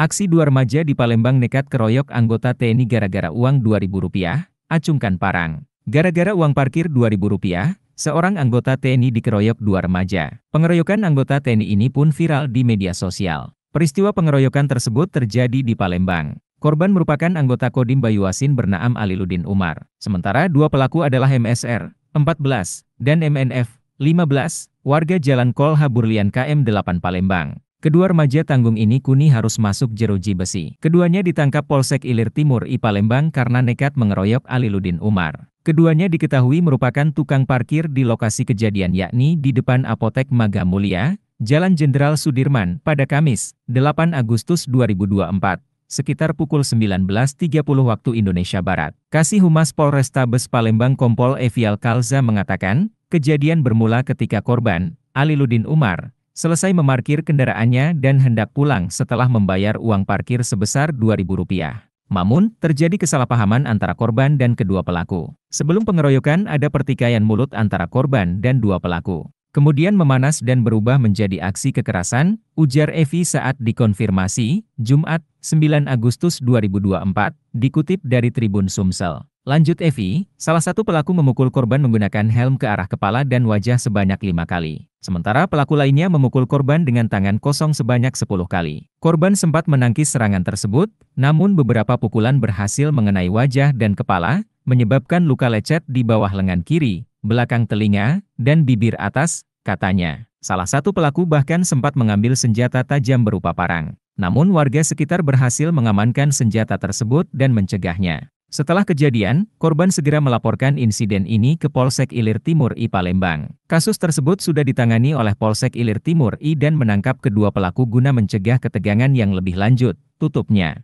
Aksi dua remaja di Palembang nekat keroyok anggota TNI gara-gara uang Rp2.000, acungkan parang. Gara-gara uang parkir Rp2.000, seorang anggota TNI dikeroyok dua remaja. Pengeroyokan anggota TNI ini pun viral di media sosial. Peristiwa pengeroyokan tersebut terjadi di Palembang. Korban merupakan anggota Kodim Bayuasin bernaam Aliludin Umar. Sementara dua pelaku adalah MSR, 14, dan MNF, 15, warga Jalan Kolha Burlian KM 8 Palembang. Kedua remaja tanggung ini kuni harus masuk jeruji besi. Keduanya ditangkap Polsek Ilir Timur I Palembang karena nekat mengeroyok Aliludin Umar. Keduanya diketahui merupakan tukang parkir di lokasi kejadian yakni di depan Apotek Maga Mulia, Jalan Jenderal Sudirman pada Kamis, 8 Agustus 2024 sekitar pukul 19.30 waktu Indonesia Barat. Kasih Humas Polrestabes Palembang Kompol Evial Kalza mengatakan, kejadian bermula ketika korban, Aliludin Umar, Selesai memarkir kendaraannya dan hendak pulang setelah membayar uang parkir sebesar Rp2.000. Namun, terjadi kesalahpahaman antara korban dan kedua pelaku. Sebelum pengeroyokan ada pertikaian mulut antara korban dan dua pelaku. Kemudian memanas dan berubah menjadi aksi kekerasan, ujar Evi saat dikonfirmasi, Jumat, 9 Agustus 2024, dikutip dari Tribun Sumsel. Lanjut Evi, salah satu pelaku memukul korban menggunakan helm ke arah kepala dan wajah sebanyak lima kali. Sementara pelaku lainnya memukul korban dengan tangan kosong sebanyak 10 kali. Korban sempat menangkis serangan tersebut, namun beberapa pukulan berhasil mengenai wajah dan kepala, menyebabkan luka lecet di bawah lengan kiri, belakang telinga, dan bibir atas, katanya. Salah satu pelaku bahkan sempat mengambil senjata tajam berupa parang. Namun warga sekitar berhasil mengamankan senjata tersebut dan mencegahnya. Setelah kejadian, korban segera melaporkan insiden ini ke Polsek Ilir Timur I Palembang. Kasus tersebut sudah ditangani oleh Polsek Ilir Timur I dan menangkap kedua pelaku guna mencegah ketegangan yang lebih lanjut, tutupnya.